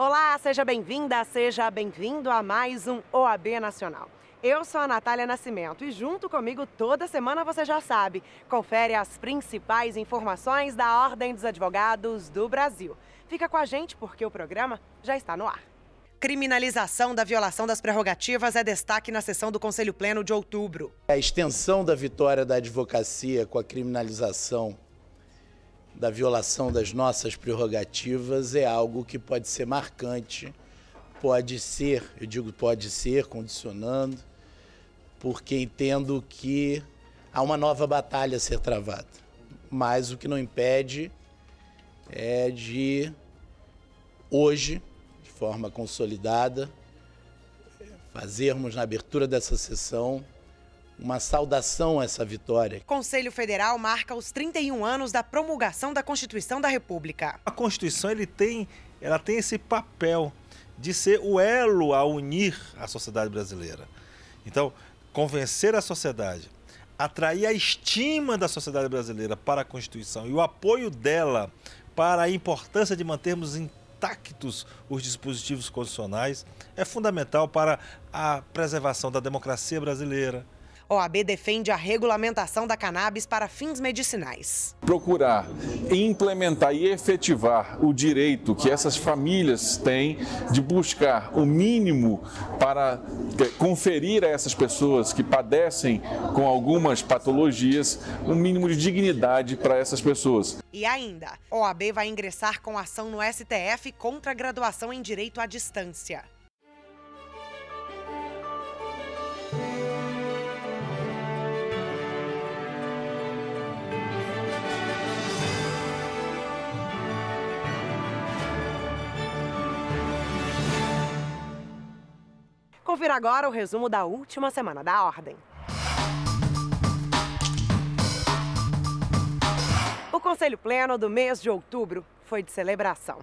Olá, seja bem-vinda, seja bem-vindo a mais um OAB Nacional. Eu sou a Natália Nascimento e junto comigo toda semana você já sabe, confere as principais informações da Ordem dos Advogados do Brasil. Fica com a gente porque o programa já está no ar. Criminalização da violação das prerrogativas é destaque na sessão do Conselho Pleno de outubro. A extensão da vitória da advocacia com a criminalização da violação das nossas prerrogativas é algo que pode ser marcante, pode ser, eu digo pode ser, condicionando, porque entendo que há uma nova batalha a ser travada. Mas o que não impede é de hoje, de forma consolidada, fazermos na abertura dessa sessão uma saudação a essa vitória. O Conselho Federal marca os 31 anos da promulgação da Constituição da República. A Constituição ele tem, ela tem esse papel de ser o elo a unir a sociedade brasileira. Então, convencer a sociedade, atrair a estima da sociedade brasileira para a Constituição e o apoio dela para a importância de mantermos intactos os dispositivos constitucionais é fundamental para a preservação da democracia brasileira, OAB defende a regulamentação da cannabis para fins medicinais. Procurar implementar e efetivar o direito que essas famílias têm de buscar o mínimo para é, conferir a essas pessoas que padecem com algumas patologias um mínimo de dignidade para essas pessoas. E ainda, OAB vai ingressar com ação no STF contra a graduação em direito à distância. ouvir agora o resumo da última semana da Ordem. O Conselho Pleno do mês de outubro foi de celebração.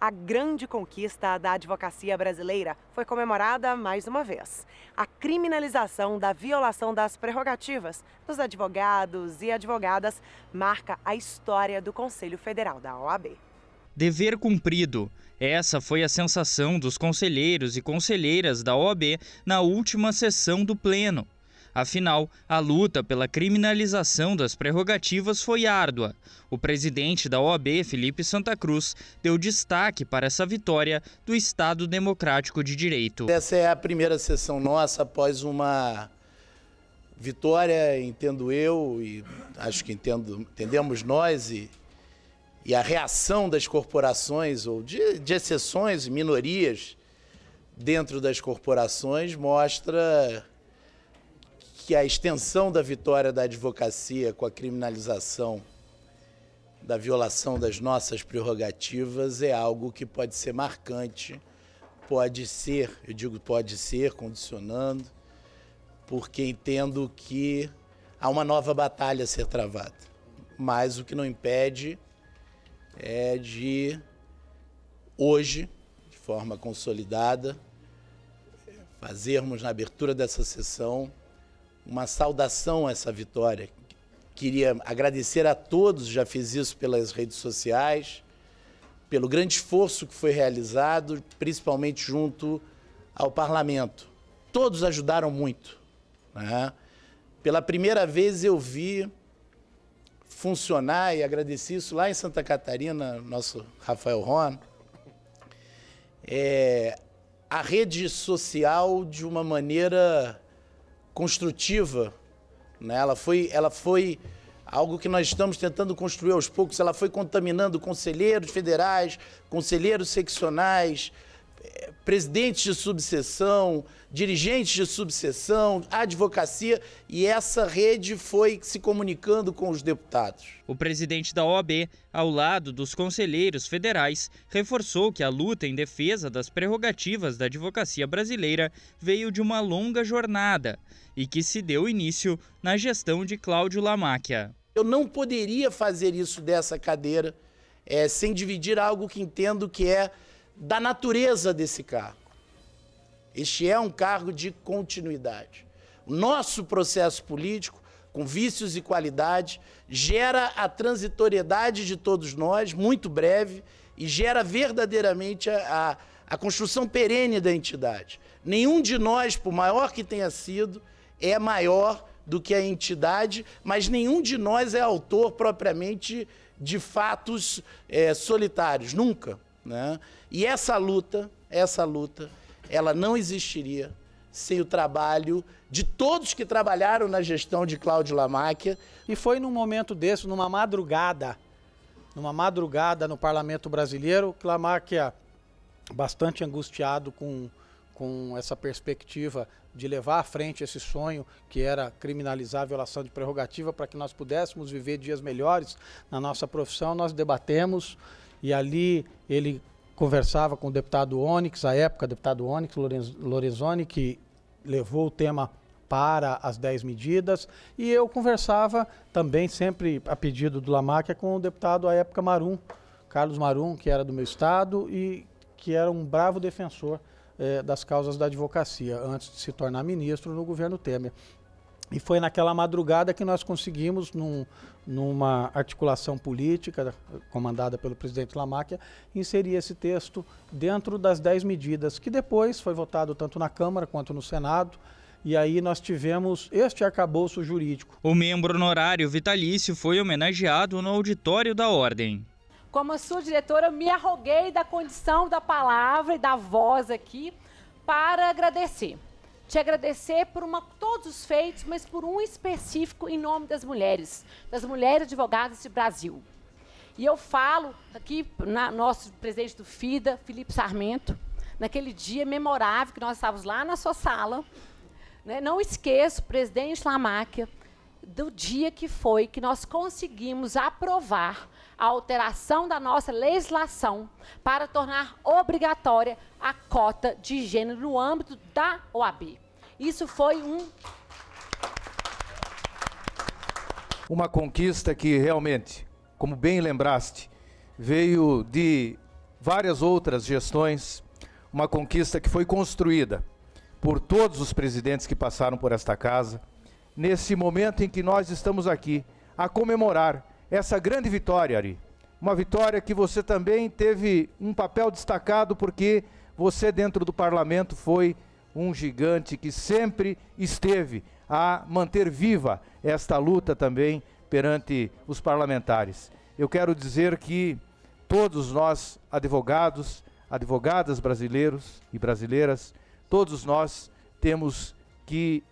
A grande conquista da advocacia brasileira foi comemorada mais uma vez. A criminalização da violação das prerrogativas dos advogados e advogadas marca a história do Conselho Federal da OAB. Dever cumprido. Essa foi a sensação dos conselheiros e conselheiras da OAB na última sessão do Pleno. Afinal, a luta pela criminalização das prerrogativas foi árdua. O presidente da OAB, Felipe Santa Cruz, deu destaque para essa vitória do Estado Democrático de Direito. Essa é a primeira sessão nossa após uma vitória, entendo eu e acho que entendo, entendemos nós e e a reação das corporações ou de, de exceções, minorias dentro das corporações mostra que a extensão da vitória da advocacia com a criminalização da violação das nossas prerrogativas é algo que pode ser marcante, pode ser, eu digo pode ser, condicionando, porque entendo que há uma nova batalha a ser travada. Mas o que não impede é de hoje, de forma consolidada, fazermos na abertura dessa sessão uma saudação a essa vitória. Queria agradecer a todos, já fiz isso pelas redes sociais, pelo grande esforço que foi realizado, principalmente junto ao parlamento. Todos ajudaram muito. Né? Pela primeira vez eu vi funcionar e agradecer isso lá em Santa Catarina, nosso Rafael Ron. É, a rede social de uma maneira construtiva, né? Ela foi, ela foi algo que nós estamos tentando construir aos poucos. Ela foi contaminando conselheiros federais, conselheiros seccionais, presidentes de subseção, dirigentes de subseção, advocacia, e essa rede foi se comunicando com os deputados. O presidente da OAB, ao lado dos conselheiros federais, reforçou que a luta em defesa das prerrogativas da advocacia brasileira veio de uma longa jornada e que se deu início na gestão de Cláudio Lamáquia. Eu não poderia fazer isso dessa cadeira é, sem dividir algo que entendo que é da natureza desse cargo. Este é um cargo de continuidade. Nosso processo político, com vícios e qualidade, gera a transitoriedade de todos nós, muito breve, e gera verdadeiramente a, a, a construção perene da entidade. Nenhum de nós, por maior que tenha sido, é maior do que a entidade, mas nenhum de nós é autor propriamente de fatos é, solitários, nunca. Né? E essa luta, essa luta, ela não existiria sem o trabalho de todos que trabalharam na gestão de Cláudio Lamáquia. E foi num momento desse, numa madrugada, numa madrugada no Parlamento Brasileiro, Lamáquia é bastante angustiado com, com essa perspectiva de levar à frente esse sonho que era criminalizar a violação de prerrogativa para que nós pudéssemos viver dias melhores na nossa profissão, nós debatemos e ali ele conversava com o deputado Onyx, à época, deputado Onyx Lorenzoni, que levou o tema para as 10 medidas, e eu conversava também, sempre a pedido do Lamarca, com o deputado à época Marum, Carlos Marum, que era do meu estado e que era um bravo defensor eh, das causas da advocacia, antes de se tornar ministro no governo Temer. E foi naquela madrugada que nós conseguimos, num, numa articulação política comandada pelo presidente Lamáquia, inserir esse texto dentro das dez medidas, que depois foi votado tanto na Câmara quanto no Senado. E aí nós tivemos este arcabouço jurídico. O membro honorário vitalício foi homenageado no auditório da Ordem. Como sua diretora, eu me arroguei da condição da palavra e da voz aqui para agradecer te agradecer por uma, todos os feitos, mas por um específico em nome das mulheres, das mulheres advogadas desse Brasil. E eu falo aqui, na, nosso presidente do FIDA, Felipe Sarmento, naquele dia memorável que nós estávamos lá na sua sala, né, não esqueço, presidente Lamáquia, do dia que foi que nós conseguimos aprovar a alteração da nossa legislação para tornar obrigatória a cota de gênero no âmbito da OAB. Isso foi um uma conquista que realmente, como bem lembraste, veio de várias outras gestões, uma conquista que foi construída por todos os presidentes que passaram por esta casa, nesse momento em que nós estamos aqui a comemorar essa grande vitória, Ari. Uma vitória que você também teve um papel destacado, porque você, dentro do parlamento, foi um gigante que sempre esteve a manter viva esta luta também perante os parlamentares. Eu quero dizer que todos nós, advogados, advogadas brasileiros e brasileiras, todos nós temos que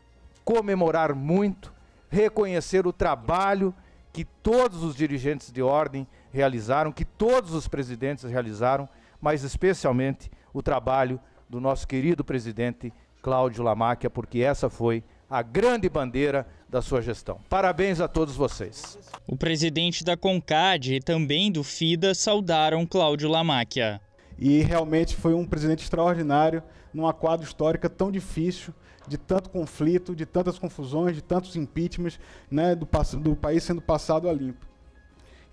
comemorar muito, reconhecer o trabalho que todos os dirigentes de ordem realizaram, que todos os presidentes realizaram, mas especialmente o trabalho do nosso querido presidente Cláudio Lamáquia, porque essa foi a grande bandeira da sua gestão. Parabéns a todos vocês. O presidente da CONCAD e também do FIDA saudaram Cláudio Lamáquia. E realmente foi um presidente extraordinário numa quadra histórica tão difícil de tanto conflito, de tantas confusões, de tantos impeachments, né, do, do país sendo passado a limpo.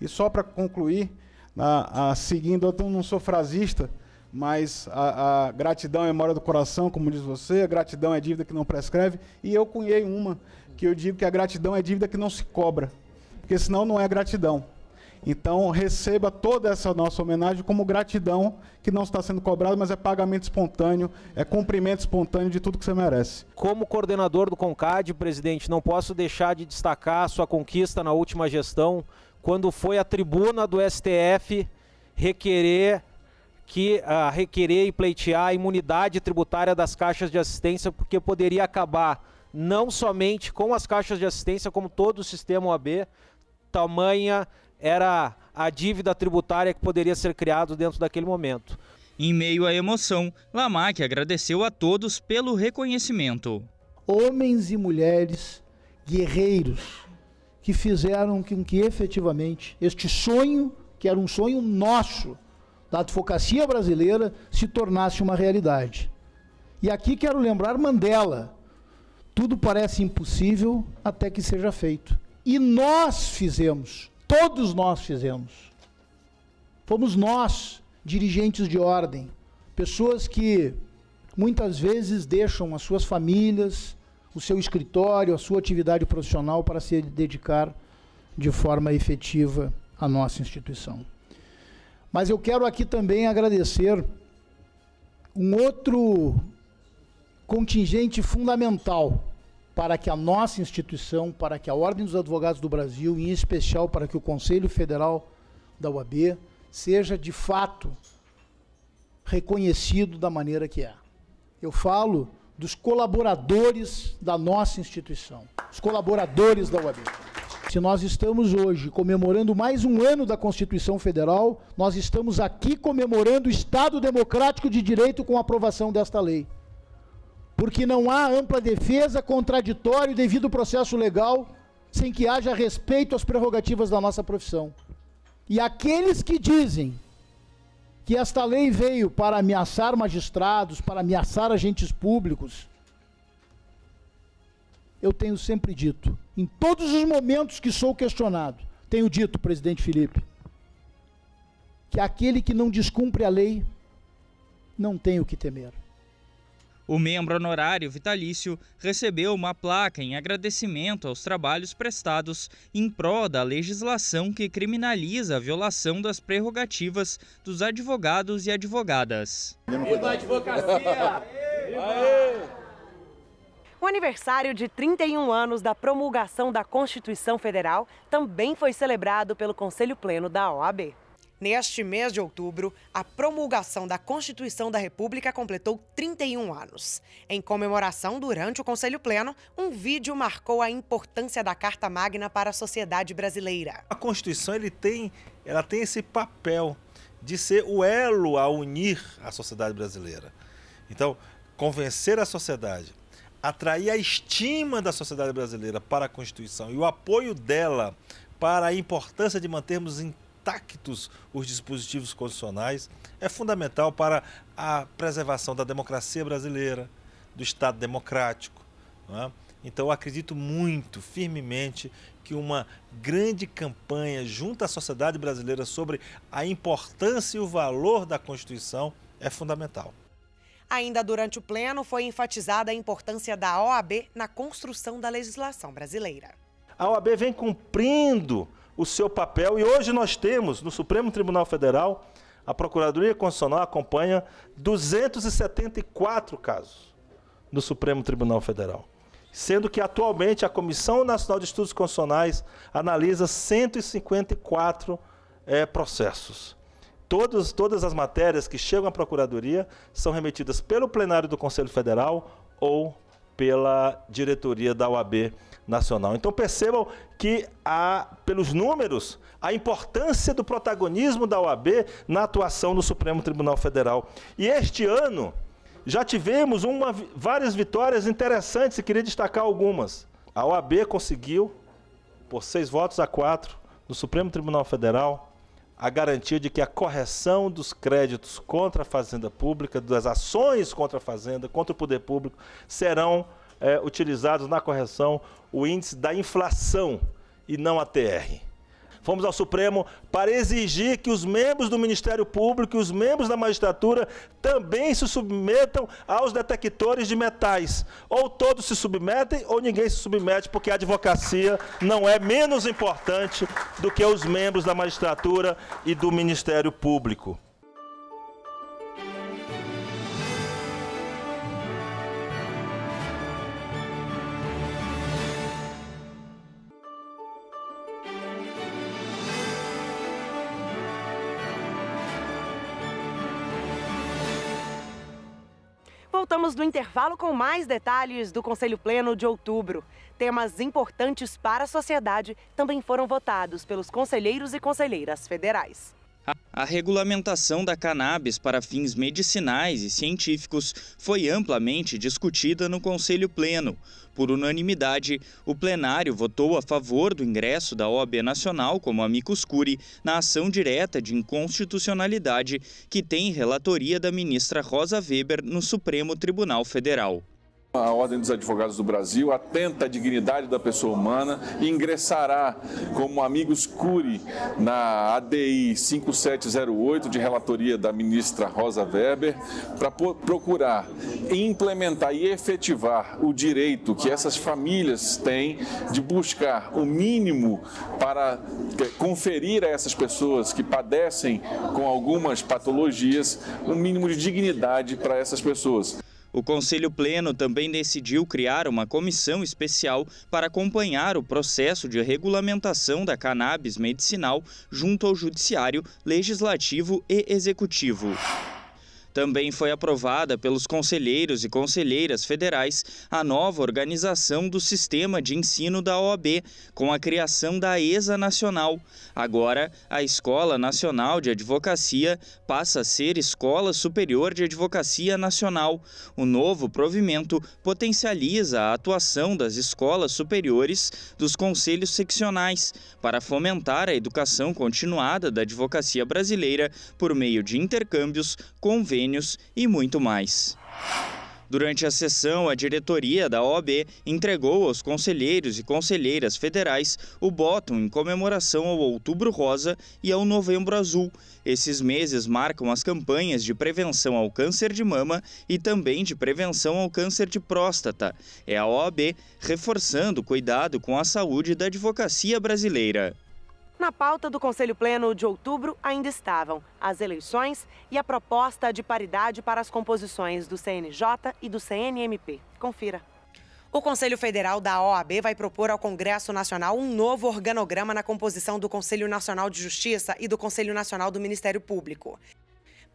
E só para concluir, a, a, seguindo, eu não sou frasista, mas a, a, gratidão é memória do coração, como diz você, a gratidão é dívida que não prescreve, e eu cunhei uma, que eu digo que a gratidão é dívida que não se cobra, porque senão não é gratidão. Então, receba toda essa nossa homenagem como gratidão, que não está sendo cobrado, mas é pagamento espontâneo, é cumprimento espontâneo de tudo que você merece. Como coordenador do CONCAD, presidente, não posso deixar de destacar a sua conquista na última gestão, quando foi a tribuna do STF requerer que uh, requerer e pleitear a imunidade tributária das caixas de assistência, porque poderia acabar não somente com as caixas de assistência, como todo o sistema OAB, tamanha era a dívida tributária que poderia ser criada dentro daquele momento. Em meio à emoção, Lamarck agradeceu a todos pelo reconhecimento. Homens e mulheres guerreiros que fizeram com que efetivamente este sonho, que era um sonho nosso, da advocacia brasileira, se tornasse uma realidade. E aqui quero lembrar Mandela. Tudo parece impossível até que seja feito. E nós fizemos. Todos nós fizemos. Fomos nós, dirigentes de ordem, pessoas que muitas vezes deixam as suas famílias, o seu escritório, a sua atividade profissional para se dedicar de forma efetiva à nossa instituição. Mas eu quero aqui também agradecer um outro contingente fundamental para que a nossa instituição, para que a Ordem dos Advogados do Brasil, em especial para que o Conselho Federal da UAB, seja de fato reconhecido da maneira que é. Eu falo dos colaboradores da nossa instituição, os colaboradores da UAB. Se nós estamos hoje comemorando mais um ano da Constituição Federal, nós estamos aqui comemorando o Estado Democrático de Direito com a aprovação desta lei porque não há ampla defesa, contraditório devido processo legal sem que haja respeito às prerrogativas da nossa profissão. E aqueles que dizem que esta lei veio para ameaçar magistrados, para ameaçar agentes públicos, eu tenho sempre dito, em todos os momentos que sou questionado, tenho dito, presidente Felipe, que aquele que não descumpre a lei não tem o que temer. O membro honorário vitalício recebeu uma placa em agradecimento aos trabalhos prestados em prol da legislação que criminaliza a violação das prerrogativas dos advogados e advogadas. Viva a advocacia! Viva! O aniversário de 31 anos da promulgação da Constituição Federal também foi celebrado pelo Conselho Pleno da OAB. Neste mês de outubro, a promulgação da Constituição da República completou 31 anos. Em comemoração, durante o Conselho Pleno, um vídeo marcou a importância da Carta Magna para a sociedade brasileira. A Constituição ele tem, ela tem esse papel de ser o elo a unir a sociedade brasileira. Então, convencer a sociedade, atrair a estima da sociedade brasileira para a Constituição e o apoio dela para a importância de mantermos em intactos os dispositivos constitucionais é fundamental para a preservação da democracia brasileira, do Estado democrático. É? Então, acredito muito firmemente que uma grande campanha junto à sociedade brasileira sobre a importância e o valor da Constituição é fundamental. Ainda durante o pleno, foi enfatizada a importância da OAB na construção da legislação brasileira. A OAB vem cumprindo o seu papel. E hoje nós temos no Supremo Tribunal Federal, a Procuradoria Constitucional acompanha 274 casos no Supremo Tribunal Federal. Sendo que atualmente a Comissão Nacional de Estudos Constitucionais analisa 154 é, eh, processos. Todos, todas as matérias que chegam à Procuradoria são remetidas pelo plenário do Conselho Federal ou pela diretoria da UAB nacional. Então percebam que há, pelos números, a importância do protagonismo da OAB na atuação do Supremo Tribunal Federal. E este ano já tivemos uma, várias vitórias interessantes e queria destacar algumas. A OAB conseguiu, por seis votos a quatro, no Supremo Tribunal Federal, a garantia de que a correção dos créditos contra a fazenda pública, das ações contra a fazenda, contra o poder público, serão é, utilizados na correção o índice da inflação e não a TR. Fomos ao Supremo para exigir que os membros do Ministério Público e os membros da magistratura também se submetam aos detectores de metais. Ou todos se submetem ou ninguém se submete, porque a advocacia não é menos importante do que os membros da magistratura e do Ministério Público. voltamos do intervalo com mais detalhes do Conselho Pleno de outubro. Temas importantes para a sociedade também foram votados pelos conselheiros e conselheiras federais. A regulamentação da cannabis para fins medicinais e científicos foi amplamente discutida no Conselho Pleno. Por unanimidade, o plenário votou a favor do ingresso da OAB Nacional como amicus curi na ação direta de inconstitucionalidade que tem relatoria da ministra Rosa Weber no Supremo Tribunal Federal. A Ordem dos Advogados do Brasil atenta à dignidade da pessoa humana e ingressará como amigos curi na ADI 5708 de relatoria da ministra Rosa Weber para procurar implementar e efetivar o direito que essas famílias têm de buscar o mínimo para conferir a essas pessoas que padecem com algumas patologias um mínimo de dignidade para essas pessoas. O Conselho Pleno também decidiu criar uma comissão especial para acompanhar o processo de regulamentação da cannabis medicinal junto ao Judiciário, Legislativo e Executivo. Também foi aprovada pelos conselheiros e conselheiras federais a nova organização do sistema de ensino da OAB, com a criação da ESA Nacional. Agora, a Escola Nacional de Advocacia passa a ser Escola Superior de Advocacia Nacional. O novo provimento potencializa a atuação das escolas superiores dos conselhos seccionais para fomentar a educação continuada da advocacia brasileira por meio de intercâmbios, convênios convênios e muito mais. Durante a sessão, a diretoria da OAB entregou aos conselheiros e conselheiras federais o bottom em comemoração ao Outubro Rosa e ao Novembro Azul. Esses meses marcam as campanhas de prevenção ao câncer de mama e também de prevenção ao câncer de próstata. É a OAB reforçando o cuidado com a saúde da advocacia brasileira. Na pauta do Conselho Pleno de outubro ainda estavam as eleições e a proposta de paridade para as composições do CNJ e do CNMP. Confira. O Conselho Federal da OAB vai propor ao Congresso Nacional um novo organograma na composição do Conselho Nacional de Justiça e do Conselho Nacional do Ministério Público.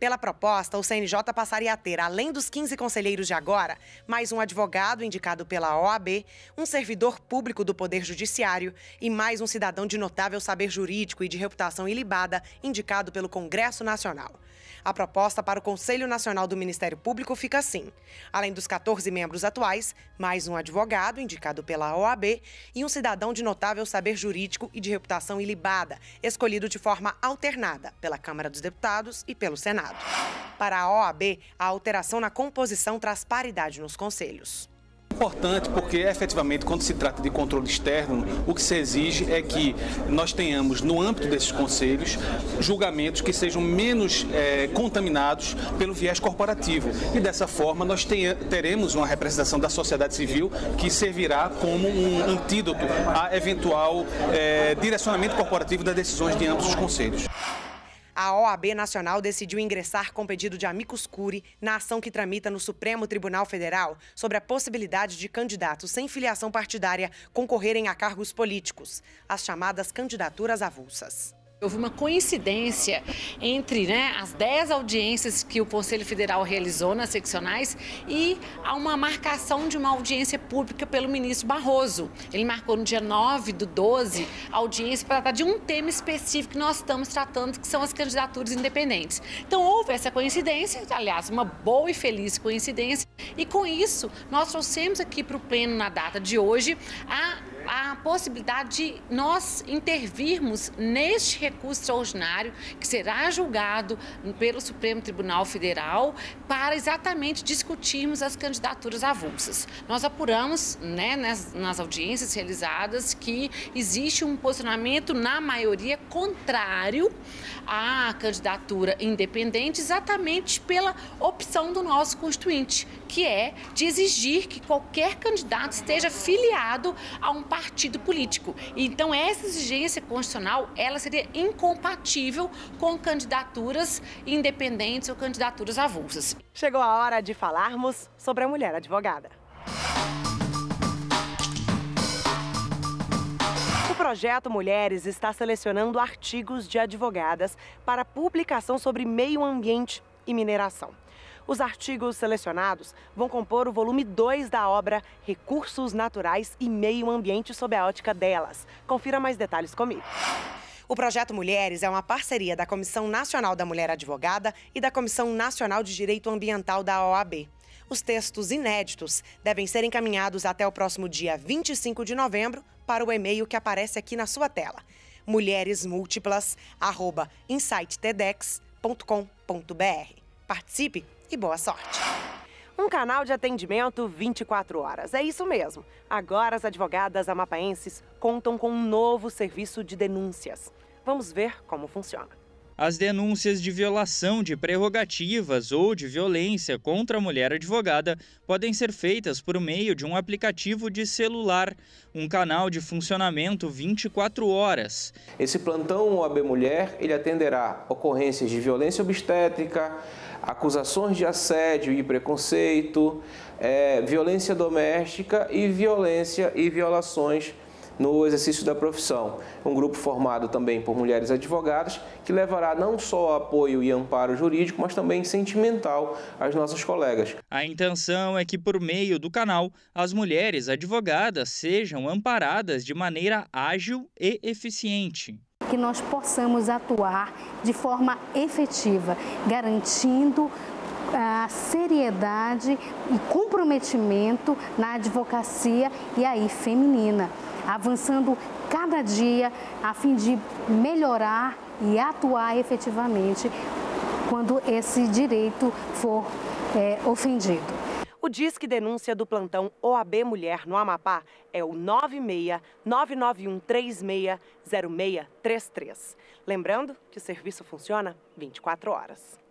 Pela proposta, o CNJ passaria a ter, além dos 15 conselheiros de agora, mais um advogado indicado pela OAB, um servidor público do Poder Judiciário e mais um cidadão de notável saber jurídico e de reputação ilibada, indicado pelo Congresso Nacional. A proposta para o Conselho Nacional do Ministério Público fica assim: além dos 14 membros atuais, mais um advogado indicado pela OAB e um cidadão de notável saber jurídico e de reputação ilibada, escolhido de forma alternada pela Câmara dos Deputados e pelo Senado. Estado. Para a OAB, a alteração na composição traz paridade nos conselhos importante porque efetivamente quando se trata de controle externo, o que se exige é que nós tenhamos no âmbito desses conselhos julgamentos que sejam menos é, contaminados pelo viés corporativo e dessa forma nós tenha, teremos uma representação da sociedade civil que servirá como um antídoto a eventual é, direcionamento corporativo das decisões de ambos os conselhos a OAB Nacional decidiu ingressar com pedido de amicus curi na ação que tramita no Supremo Tribunal Federal sobre a possibilidade de candidatos sem filiação partidária concorrerem a cargos políticos, as chamadas candidaturas avulsas. Houve uma coincidência entre né, as 10 audiências que o Conselho Federal realizou nas seccionais e a uma marcação de uma audiência pública pelo ministro Barroso. Ele marcou no dia 9 do 12 a audiência para tratar de um tema específico que nós estamos tratando, que são as candidaturas independentes. Então houve essa coincidência, aliás, uma boa e feliz coincidência, e com isso nós trouxemos aqui para o Pleno, na data de hoje, a a possibilidade de nós intervirmos neste recurso extraordinário que será julgado pelo Supremo Tribunal Federal para exatamente discutirmos as candidaturas avulsas. Nós apuramos né, nas, nas audiências realizadas que existe um posicionamento, na maioria, contrário à candidatura independente, exatamente pela opção do nosso Constituinte, que é de exigir que qualquer candidato esteja filiado a um partido político. Então, essa exigência constitucional, ela seria incompatível com candidaturas independentes ou candidaturas avulsas. Chegou a hora de falarmos sobre a mulher advogada. O projeto Mulheres está selecionando artigos de advogadas para publicação sobre meio ambiente e mineração. Os artigos selecionados vão compor o volume 2 da obra Recursos Naturais e Meio Ambiente sob a ótica delas. Confira mais detalhes comigo. O projeto Mulheres é uma parceria da Comissão Nacional da Mulher Advogada e da Comissão Nacional de Direito Ambiental da OAB. Os textos inéditos devem ser encaminhados até o próximo dia 25 de novembro para o e-mail que aparece aqui na sua tela. mulheresmúltiplas@insighttedex.com.br. Participe e boa sorte. Um canal de atendimento 24 horas. É isso mesmo. Agora as advogadas amapaenses contam com um novo serviço de denúncias. Vamos ver como funciona. As denúncias de violação de prerrogativas ou de violência contra a mulher advogada podem ser feitas por meio de um aplicativo de celular, um canal de funcionamento 24 horas. Esse plantão OAB Mulher, ele atenderá ocorrências de violência obstétrica, acusações de assédio e preconceito, é, violência doméstica e violência e violações no exercício da profissão. Um grupo formado também por mulheres advogadas que levará não só apoio e amparo jurídico, mas também sentimental às nossas colegas. A intenção é que, por meio do canal, as mulheres advogadas sejam amparadas de maneira ágil e eficiente que nós possamos atuar de forma efetiva, garantindo a ah, seriedade e comprometimento na advocacia e aí feminina, avançando cada dia a fim de melhorar e atuar efetivamente quando esse direito for é, ofendido. O Disque Denúncia do plantão OAB Mulher no Amapá é o 96991360633. Lembrando que o serviço funciona 24 horas.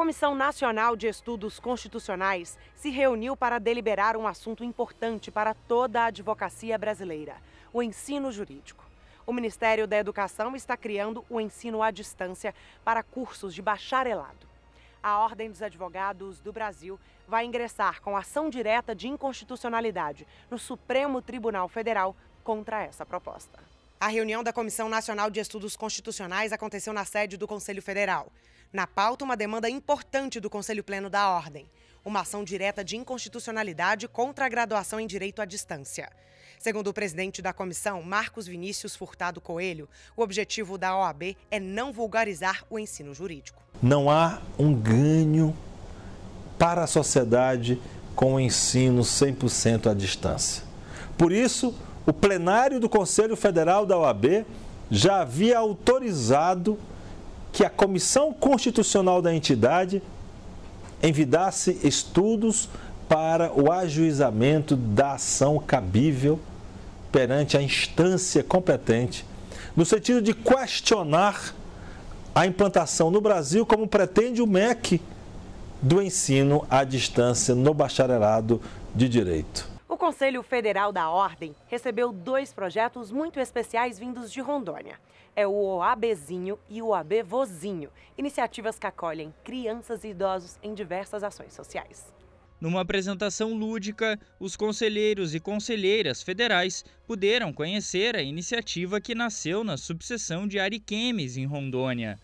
Comissão Nacional de Estudos Constitucionais se reuniu para deliberar um assunto importante para toda a advocacia brasileira: o ensino jurídico. O Ministério da Educação está criando o ensino à distância para cursos de bacharelado. A Ordem dos Advogados do Brasil vai ingressar com ação direta de inconstitucionalidade no Supremo Tribunal Federal contra essa proposta. A reunião da Comissão Nacional de Estudos Constitucionais aconteceu na sede do Conselho Federal. Na pauta, uma demanda importante do Conselho Pleno da Ordem: uma ação direta de inconstitucionalidade contra a graduação em direito à distância. Segundo o presidente da comissão, Marcos Vinícius Furtado Coelho, o objetivo da OAB é não vulgarizar o ensino jurídico. Não há um ganho para a sociedade com o ensino 100% à distância. Por isso, o plenário do Conselho Federal da OAB já havia autorizado que a comissão constitucional da entidade envidasse estudos para o ajuizamento da ação cabível perante a instância competente, no sentido de questionar a implantação no Brasil, como pretende o MEC, do ensino à distância no bacharelado de Direito. O Conselho Federal da Ordem recebeu dois projetos muito especiais vindos de Rondônia é o OABzinho e o Vozinho, iniciativas que acolhem crianças e idosos em diversas ações sociais. Numa apresentação lúdica, os conselheiros e conselheiras federais puderam conhecer a iniciativa que nasceu na subseção de Ariquemes, em Rondônia.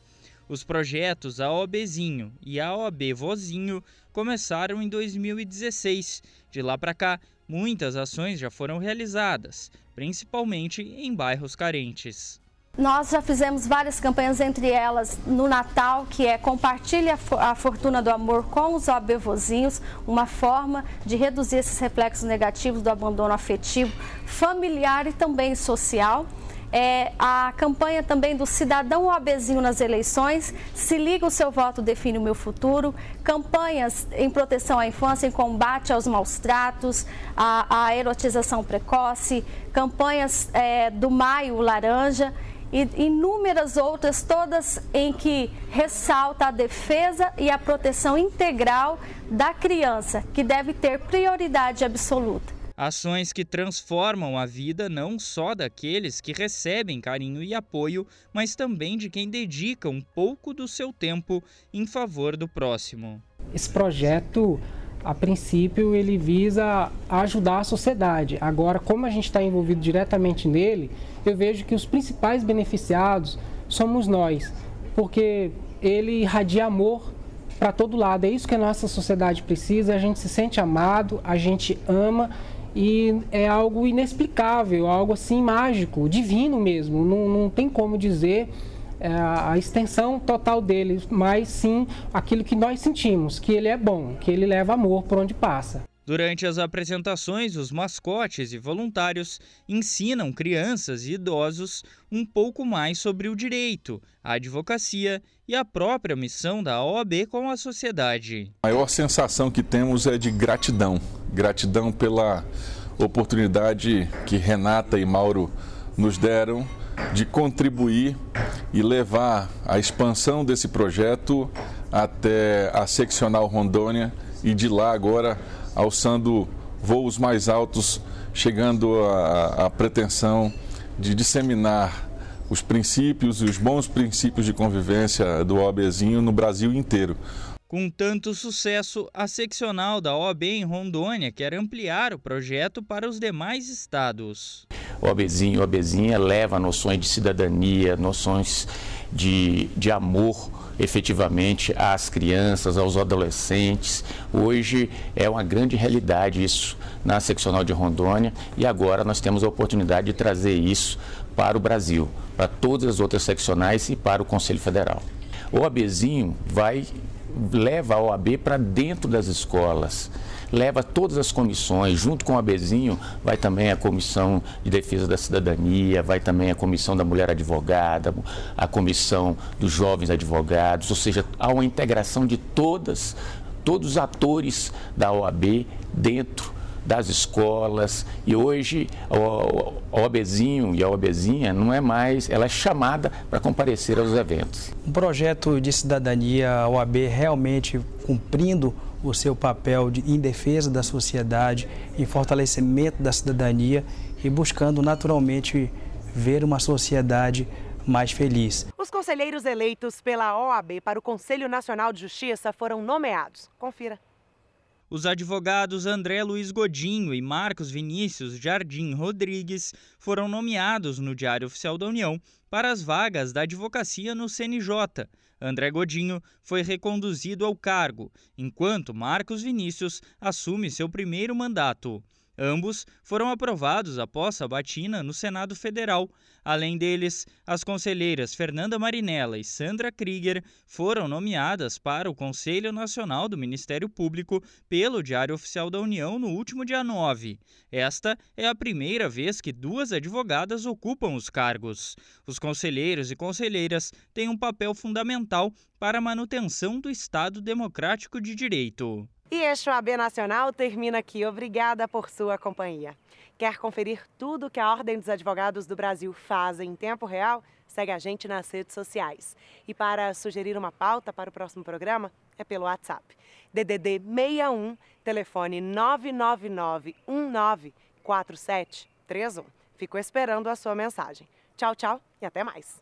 Os projetos AOBzinho e AOB Vozinho começaram em 2016. De lá para cá, muitas ações já foram realizadas, principalmente em bairros carentes. Nós já fizemos várias campanhas, entre elas no Natal, que é compartilhe a fortuna do amor com os obevozinhos, uma forma de reduzir esses reflexos negativos do abandono afetivo, familiar e também social. É, a campanha também do cidadão obesinho nas eleições, se liga o seu voto, define o meu futuro, campanhas em proteção à infância, em combate aos maus tratos, à, à erotização precoce, campanhas é, do Maio Laranja e inúmeras outras, todas em que ressalta a defesa e a proteção integral da criança, que deve ter prioridade absoluta. Ações que transformam a vida não só daqueles que recebem carinho e apoio, mas também de quem dedica um pouco do seu tempo em favor do próximo. Esse projeto a princípio, ele visa ajudar a sociedade. Agora, como a gente está envolvido diretamente nele, eu vejo que os principais beneficiados somos nós, porque ele irradia amor para todo lado. É isso que a nossa sociedade precisa. A gente se sente amado, a gente ama e é algo inexplicável, algo assim mágico, divino mesmo. Não, não tem como dizer é, a extensão total dele, mas sim aquilo que nós sentimos, que ele é bom, que ele leva amor por onde passa. Durante as apresentações, os mascotes e voluntários ensinam crianças e idosos um pouco mais sobre o direito, a advocacia e a própria missão da OAB com a sociedade. A maior sensação que temos é de gratidão gratidão pela oportunidade que Renata e Mauro nos deram de contribuir e levar a expansão desse projeto até a seccional Rondônia e de lá agora alçando voos mais altos, chegando à pretensão de disseminar os princípios e os bons princípios de convivência do OABzinho no Brasil inteiro. Com tanto sucesso, a seccional da OAB em Rondônia quer ampliar o projeto para os demais estados o abezinho, abezinha leva noções de cidadania, noções de, de amor efetivamente às crianças, aos adolescentes. Hoje é uma grande realidade isso na seccional de Rondônia e agora nós temos a oportunidade de trazer isso para o Brasil, para todas as outras seccionais e para o Conselho Federal. O ABzinho vai leva a OAB para dentro das escolas leva todas as comissões, junto com o Abezinho, vai também a Comissão de Defesa da Cidadania, vai também a Comissão da Mulher Advogada, a Comissão dos Jovens Advogados, ou seja, há uma integração de todas, todos os atores da OAB dentro das escolas. E hoje o OABzinho e a OABzinha não é mais, ela é chamada para comparecer aos eventos. Um projeto de cidadania, OAB realmente cumprindo o seu papel de, em defesa da sociedade, em fortalecimento da cidadania e buscando naturalmente ver uma sociedade mais feliz. Os conselheiros eleitos pela OAB para o Conselho Nacional de Justiça foram nomeados. Confira. Os advogados André Luiz Godinho e Marcos Vinícius Jardim Rodrigues foram nomeados no Diário Oficial da União para as vagas da advocacia no CNJ. André Godinho foi reconduzido ao cargo, enquanto Marcos Vinícius assume seu primeiro mandato. Ambos foram aprovados após sabatina no Senado Federal. Além deles, as conselheiras Fernanda Marinella e Sandra Krieger foram nomeadas para o Conselho Nacional do Ministério Público pelo Diário Oficial da União no último dia 9. Esta é a primeira vez que duas advogadas ocupam os cargos. Os conselheiros e conselheiras têm um papel fundamental para a manutenção do Estado Democrático de Direito. E este AB Nacional termina aqui. Obrigada por sua companhia. Quer conferir tudo que a Ordem dos Advogados do Brasil faz em tempo real? Segue a gente nas redes sociais. E para sugerir uma pauta para o próximo programa, é pelo WhatsApp. DDD 61, telefone 999 Fico esperando a sua mensagem. Tchau, tchau e até mais.